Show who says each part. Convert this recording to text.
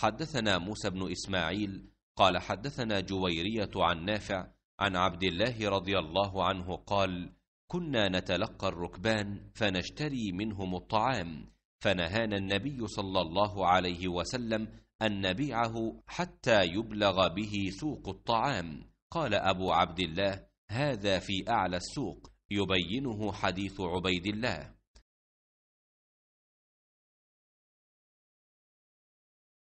Speaker 1: حدثنا موسى بن إسماعيل
Speaker 2: قال حدثنا جويرية عن نافع عن عبد الله رضي الله عنه قال كنا نتلقى الركبان فنشتري منهم الطعام فنهانا النبي صلى الله عليه وسلم أن نبيعه حتى يبلغ به سوق الطعام قال أبو عبد الله هذا في أعلى
Speaker 1: السوق يبينه حديث عبيد الله